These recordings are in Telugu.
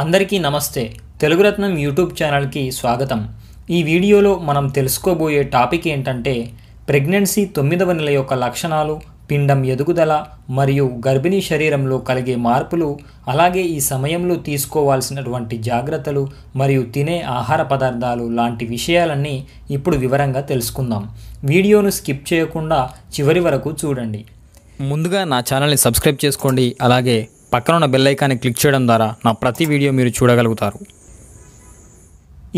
అందరికీ నమస్తే తెలుగురత్నం యూట్యూబ్ ఛానల్కి స్వాగతం ఈ వీడియోలో మనం తెలుసుకోబోయే టాపిక్ ఏంటంటే ప్రెగ్నెన్సీ తొమ్మిదవ నెల యొక్క లక్షణాలు పిండం ఎదుగుదల మరియు గర్భిణీ శరీరంలో కలిగే మార్పులు అలాగే ఈ సమయంలో తీసుకోవాల్సినటువంటి జాగ్రత్తలు మరియు తినే ఆహార పదార్థాలు లాంటి విషయాలన్నీ ఇప్పుడు వివరంగా తెలుసుకుందాం వీడియోను స్కిప్ చేయకుండా చివరి వరకు చూడండి ముందుగా నా ఛానల్ని సబ్స్క్రైబ్ చేసుకోండి అలాగే పక్కన ఉన్న బెల్ ఐకాన్ని క్లిక్ చేయడం ద్వారా నా ప్రతి వీడియో మీరు చూడగలుగుతారు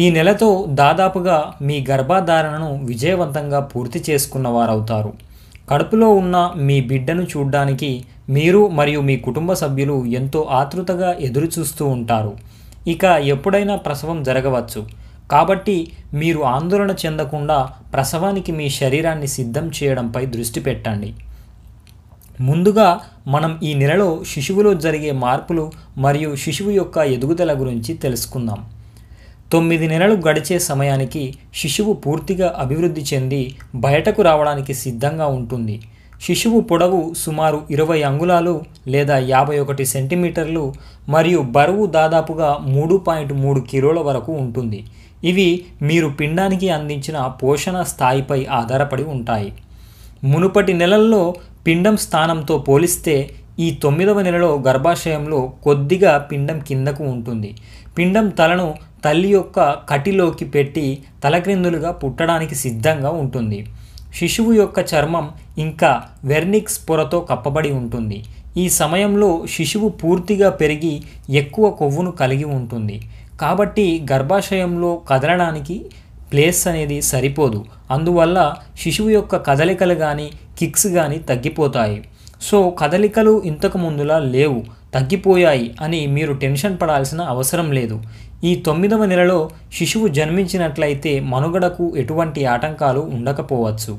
ఈ నెలతో దాదాపుగా మీ గర్భాధారణను విజయవంతంగా పూర్తి చేసుకున్న వారవుతారు కడుపులో ఉన్న మీ బిడ్డను చూడ్డానికి మీరు మరియు మీ కుటుంబ సభ్యులు ఎంతో ఆతృతగా ఎదురు చూస్తూ ఉంటారు ఇక ఎప్పుడైనా ప్రసవం జరగవచ్చు కాబట్టి మీరు ఆందోళన చెందకుండా ప్రసవానికి మీ శరీరాన్ని సిద్ధం చేయడంపై దృష్టి పెట్టండి ముందుగా మనం ఈ నెలలో శిశువులో జరిగే మార్పులు మరియు శిశువు యొక్క ఎదుగుదల గురించి తెలుసుకుందాం తొమ్మిది నెలలు గడిచే సమయానికి శిశువు పూర్తిగా అభివృద్ధి చెంది బయటకు రావడానికి సిద్ధంగా ఉంటుంది శిశువు పొడవు సుమారు ఇరవై అంగుళాలు లేదా యాభై ఒకటి సెంటీమీటర్లు మరియు బరువు దాదాపుగా మూడు పాయింట్ మూడు కిలోల వరకు ఉంటుంది ఇవి మీరు పిండానికి అందించిన పోషణ స్థాయిపై ఆధారపడి ఉంటాయి మునుపటి నెలల్లో పిండం స్థానంతో పోలిస్తే ఈ తొమ్మిదవ నెలలో గర్భాశయంలో కొద్దిగా పిండం కిందకు ఉంటుంది పిండం తలను తల్లి యొక్క కటిలోకి పెట్టి తలక్రిందులుగా పుట్టడానికి సిద్ధంగా ఉంటుంది శిశువు యొక్క చర్మం ఇంకా వెర్నిక్స్ పొరతో కప్పబడి ఉంటుంది ఈ సమయంలో శిశువు పూర్తిగా పెరిగి ఎక్కువ కొవ్వును కలిగి ఉంటుంది కాబట్టి గర్భాశయంలో కదలడానికి ప్లేస్ అనేది సరిపోదు అందువల్ల శిశువు యొక్క కదలికలు కానీ కిక్స్ కానీ తగ్గిపోతాయి సో కదలికలు ఇంతకు ముందులా లేవు తగ్గిపోయాయి అని మీరు టెన్షన్ పడాల్సిన అవసరం లేదు ఈ తొమ్మిదవ నెలలో శిశువు జన్మించినట్లయితే మనుగడకు ఎటువంటి ఆటంకాలు ఉండకపోవచ్చు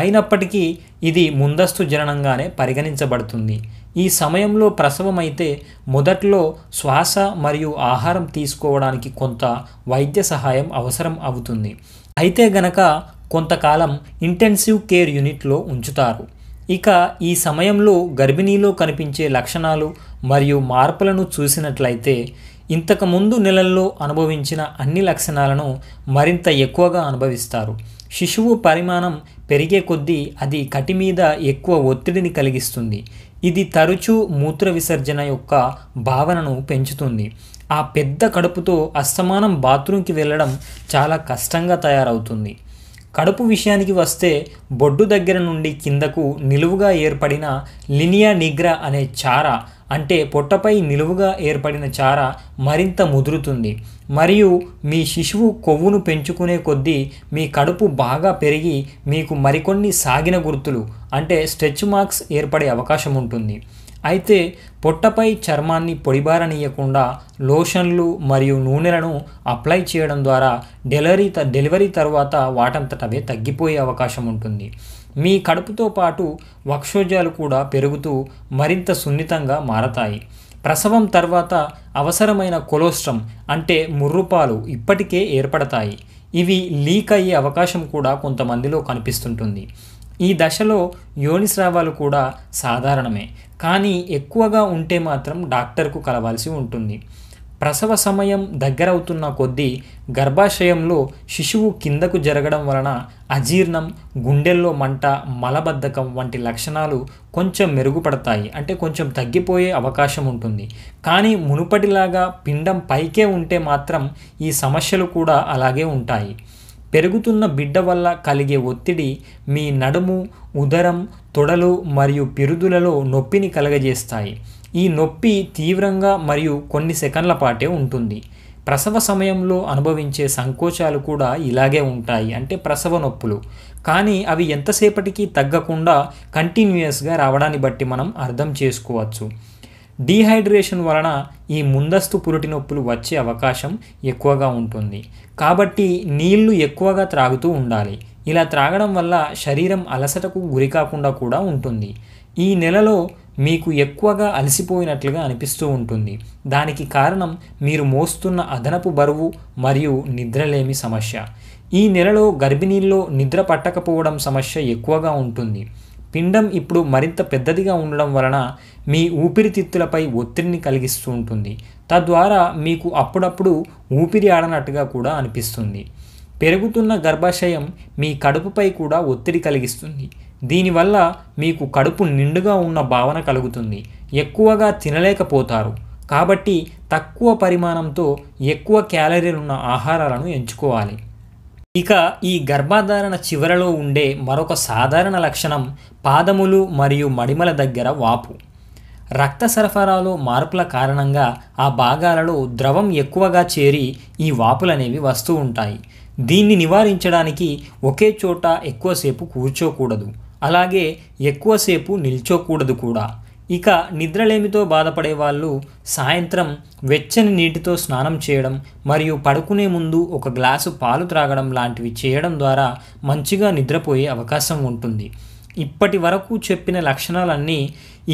అయినప్పటికీ ఇది ముందస్తు జననంగానే పరిగణించబడుతుంది ఈ సమయంలో ప్రసవమైతే మొదట్లో శ్వాస మరియు ఆహారం తీసుకోవడానికి కొంత వైద్య సహాయం అవసరం అవుతుంది అయితే గనక కొంతకాలం ఇంటెన్సివ్ కేర్ యూనిట్లో ఉంచుతారు ఇక ఈ సమయంలో గర్భిణీలో కనిపించే లక్షణాలు మరియు మార్పులను చూసినట్లయితే ఇంతకుముందు నెలల్లో అనుభవించిన అన్ని లక్షణాలను మరింత ఎక్కువగా అనుభవిస్తారు శిశువు పరిమాణం పెరిగే కొద్దీ అది కటి మీద ఎక్కువ ఒత్తిడిని కలిగిస్తుంది ఇది తరచూ మూత్ర విసర్జన యొక్క భావనను పెంచుతుంది ఆ పెద్ద కడుపుతో అస్తమానం బాత్రూంకి వెళ్ళడం చాలా కష్టంగా తయారవుతుంది కడుపు విషయానికి వస్తే బొడ్డు దగ్గర నుండి కిందకు నిలువుగా ఏర్పడిన లినియా నిగ్రా అనే చార అంటే పొట్టపై నిలువుగా ఏర్పడిన చార మరింత ముదురుతుంది మరియు మీ శిశువు కొవ్వును పెంచుకునే కొద్దీ మీ కడుపు బాగా పెరిగి మీకు మరికొన్ని సాగిన గుర్తులు అంటే స్ట్రెచ్ మార్క్స్ ఏర్పడే అవకాశం ఉంటుంది అయితే పొట్టపై చర్మాన్ని పొడిబారనీయకుండా లోషన్లు మరియు నూనెలను అప్లై చేయడం ద్వారా డెలివరీ డెలివరీ తర్వాత వాటంతటవే తగ్గిపోయే అవకాశం ఉంటుంది మీ కడుపుతో పాటు వక్షోజాలు కూడా పెరుగుతూ మరింత సున్నితంగా మారతాయి ప్రసవం తర్వాత అవసరమైన కొలోస్ట్రమ్ అంటే ముర్రుపాలు ఇప్పటికే ఏర్పడతాయి ఇవి లీక్ అయ్యే అవకాశం కూడా కొంతమందిలో కనిపిస్తుంటుంది ఈ దశలో యోనిస్రావాలు కూడా సాధారణమే కానీ ఎక్కువగా ఉంటే మాత్రం డాక్టర్కు కలవాల్సి ఉంటుంది ప్రసవ సమయం దగ్గరవుతున్న కొద్దీ గర్భాశయంలో శిశువు కిందకు జరగడం వలన అజీర్ణం గుండెల్లో మంట మలబద్ధకం వంటి లక్షణాలు కొంచెం మెరుగుపడతాయి అంటే కొంచెం తగ్గిపోయే అవకాశం ఉంటుంది కానీ మునుపటిలాగా పిండం పైకే ఉంటే మాత్రం ఈ సమస్యలు కూడా అలాగే ఉంటాయి పెరుగుతున్న బిడ్డ వల్ల కలిగే ఒత్తిడి మీ నడుము ఉదరం తొడలు మరియు పెరుదులలో నొప్పిని కలగజేస్తాయి ఈ నొప్పి తీవ్రంగా మరియు కొన్ని సెకన్ల పాటే ఉంటుంది ప్రసవ సమయంలో అనుభవించే సంకోచాలు కూడా ఇలాగే ఉంటాయి అంటే ప్రసవ నొప్పులు కానీ అవి ఎంతసేపటికి తగ్గకుండా కంటిన్యూయస్గా రావడాన్ని బట్టి మనం అర్థం చేసుకోవచ్చు డీహైడ్రేషన్ వలన ఈ ముందస్తు పురిటి నొప్పులు వచ్చే అవకాశం ఎక్కువగా ఉంటుంది కాబట్టి నీళ్లు ఎక్కువగా త్రాగుతూ ఉండాలి ఇలా త్రాగడం వల్ల శరీరం అలసటకు గురి కాకుండా కూడా ఉంటుంది ఈ నెలలో మీకు ఎక్కువగా అలసిపోయినట్లుగా అనిపిస్తూ ఉంటుంది దానికి కారణం మీరు మోస్తున్న అదనపు బరువు మరియు నిద్రలేమి సమస్య ఈ నెలలో గర్భిణీల్లో నిద్ర పట్టకపోవడం సమస్య ఎక్కువగా ఉంటుంది పిండం ఇప్పుడు మరింత పెద్దదిగా ఉండడం వలన మీ ఊపిరితిత్తులపై ఒత్తిడిని కలిగిస్తూ ఉంటుంది తద్వారా మీకు అప్పుడప్పుడు ఊపిరి ఆడనట్టుగా కూడా అనిపిస్తుంది పెరుగుతున్న గర్భాశయం మీ కడుపుపై కూడా ఒత్తిడి కలిగిస్తుంది దీనివల్ల మీకు కడుపు నిండుగా ఉన్న భావన కలుగుతుంది ఎక్కువగా తినలేకపోతారు కాబట్టి తక్కువ పరిమాణంతో ఎక్కువ క్యాలరీలున్న ఆహారాలను ఎంచుకోవాలి ఇక ఈ గర్భాధారణ చివరలో ఉండే మరొక సాధారణ లక్షణం పాదములు మరియు మడిమల దగ్గర వాపు రక్త సరఫరాలో మార్పుల కారణంగా ఆ భాగాలలో ద్రవం ఎక్కువగా చేరి ఈ వాపులనేవి వస్తూ ఉంటాయి దీన్ని నివారించడానికి ఒకే చోట ఎక్కువసేపు కూర్చోకూడదు అలాగే ఎక్కువసేపు నిల్చోకూడదు కూడా ఇక నిద్రలేమితో బాధపడే వాళ్ళు సాయంత్రం వెచ్చని నీటితో స్నానం చేయడం మరియు పడుకునే ముందు ఒక గ్లాసు పాలు త్రాగడం లాంటివి చేయడం ద్వారా మంచిగా నిద్రపోయే అవకాశం ఉంటుంది ఇప్పటి వరకు చెప్పిన లక్షణాలన్నీ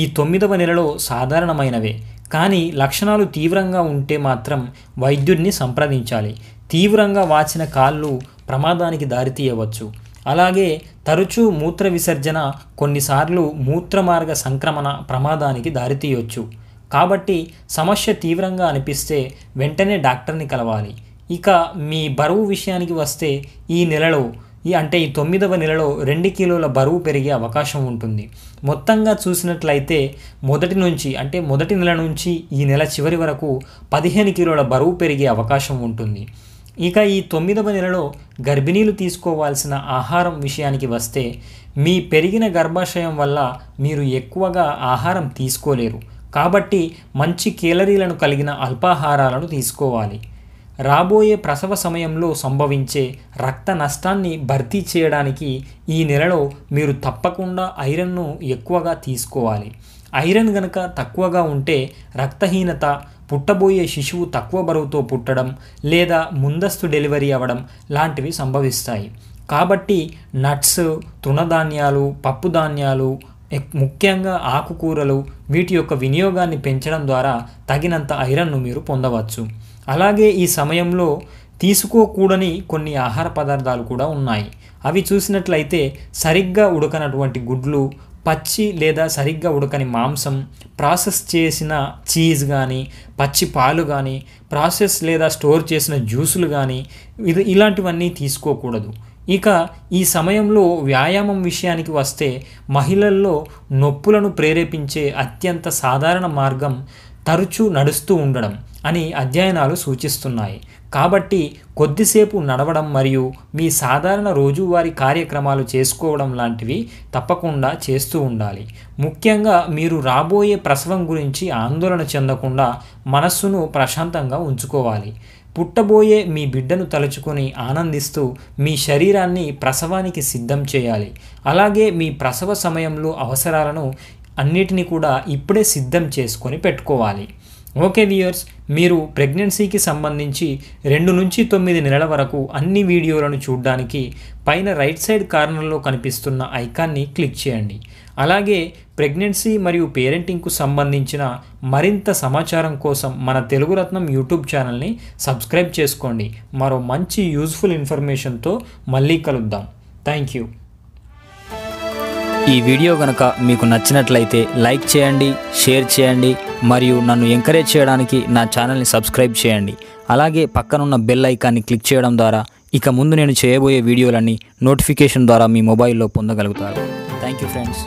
ఈ తొమ్మిదవ నెలలో సాధారణమైనవే కానీ లక్షణాలు తీవ్రంగా ఉంటే మాత్రం వైద్యుడిని సంప్రదించాలి తీవ్రంగా వాచిన కాళ్ళు ప్రమాదానికి దారితీయవచ్చు అలాగే తరచూ మూత్ర విసర్జన కొన్నిసార్లు మూత్రమార్గ సంక్రమణ ప్రమాదానికి దారితీయొచ్చు కాబట్టి సమస్య తీవ్రంగా అనిపిస్తే వెంటనే డాక్టర్ని కలవాలి ఇక మీ బరువు విషయానికి వస్తే ఈ నెలలో ఈ అంటే ఈ తొమ్మిదవ నెలలో రెండు కిలోల బరువు పెరిగే అవకాశం ఉంటుంది మొత్తంగా చూసినట్లయితే మొదటి నుంచి అంటే మొదటి నెల నుంచి ఈ నెల చివరి వరకు పదిహేను కిలోల బరువు పెరిగే అవకాశం ఉంటుంది ఇక ఈ తొమ్మిదవ నెలలో గర్భిణీలు తీసుకోవాల్సిన ఆహారం విషయానికి వస్తే మీ పెరిగిన గర్భాశయం వల్ల మీరు ఎక్కువగా ఆహారం తీసుకోలేరు కాబట్టి మంచి కేలరీలను కలిగిన అల్పాహారాలను తీసుకోవాలి రాబోయే ప్రసవ సమయంలో సంభవించే రక్త నష్టాన్ని భర్తీ చేయడానికి ఈ నెలలో మీరు తప్పకుండా ఐరన్ను ఎక్కువగా తీసుకోవాలి ఐరన్ గనక తక్కువగా ఉంటే రక్తహీనత పుట్టబోయే శిశువు తక్కువ బరువుతో పుట్టడం లేదా ముందస్తు డెలివరీ అవ్వడం లాంటివి సంభవిస్తాయి కాబట్టి నట్స్ తృణధాన్యాలు పప్పుధాన్యాలు ముఖ్యంగా ఆకుకూరలు వీటి యొక్క వినియోగాన్ని పెంచడం ద్వారా తగినంత ఐరన్ను మీరు పొందవచ్చు అలాగే ఈ సమయంలో తీసుకోకూడని కొన్ని ఆహార పదార్థాలు కూడా ఉన్నాయి అవి చూసినట్లయితే సరిగ్గా ఉడకనటువంటి గుడ్లు పచ్చి లేదా సరిగ్గా ఉడకని మాంసం ప్రాసెస్ చేసిన చీజ్ కానీ పచ్చి పాలు కానీ ప్రాసెస్ లేదా స్టోర్ చేసిన జ్యూసులు కానీ ఇది ఇలాంటివన్నీ తీసుకోకూడదు ఇక ఈ సమయంలో వ్యాయామం విషయానికి వస్తే మహిళల్లో నొప్పులను ప్రేరేపించే అత్యంత సాధారణ మార్గం తరచూ నడుస్తూ ఉండడం అని అధ్యయనాలు సూచిస్తున్నాయి కాబట్టి కొద్దిసేపు నడవడం మరియు మీ సాధారణ రోజువారీ కార్యక్రమాలు చేసుకోవడం లాంటివి తప్పకుండా చేస్తూ ఉండాలి ముఖ్యంగా మీరు రాబోయే ప్రసవం గురించి ఆందోళన చెందకుండా మనస్సును ప్రశాంతంగా ఉంచుకోవాలి పుట్టబోయే మీ బిడ్డను తలుచుకొని ఆనందిస్తూ మీ శరీరాన్ని ప్రసవానికి సిద్ధం చేయాలి అలాగే మీ ప్రసవ సమయంలో అవసరాలను అన్నిటినీ కూడా ఇప్పుడే సిద్ధం చేసుకొని పెట్టుకోవాలి ఓకే వ్యూయర్స్ మీరు ప్రెగ్నెన్సీకి సంబంధించి రెండు నుంచి తొమ్మిది నెలల వరకు అన్ని వీడియోలను చూడడానికి పైన రైట్ సైడ్ కార్నర్లో కనిపిస్తున్న ఐకాన్ని క్లిక్ చేయండి అలాగే ప్రెగ్నెన్సీ మరియు పేరెంటింగ్కు సంబంధించిన మరింత సమాచారం కోసం మన తెలుగు రత్నం యూట్యూబ్ ఛానల్ని సబ్స్క్రైబ్ చేసుకోండి మరో మంచి యూజ్ఫుల్ ఇన్ఫర్మేషన్తో మళ్ళీ కలుద్దాం థ్యాంక్ యూ ఈ వీడియో కనుక మీకు నచ్చినట్లయితే లైక్ చేయండి షేర్ చేయండి మరియు నన్ను ఎంకరేజ్ చేయడానికి నా ఛానల్ని సబ్స్క్రైబ్ చేయండి అలాగే పక్కనున్న బెల్ ఐకాన్ని క్లిక్ చేయడం ద్వారా ఇక ముందు నేను చేయబోయే వీడియోలన్నీ నోటిఫికేషన్ ద్వారా మీ మొబైల్లో పొందగలుగుతారు థ్యాంక్ యూ ఫ్రెండ్స్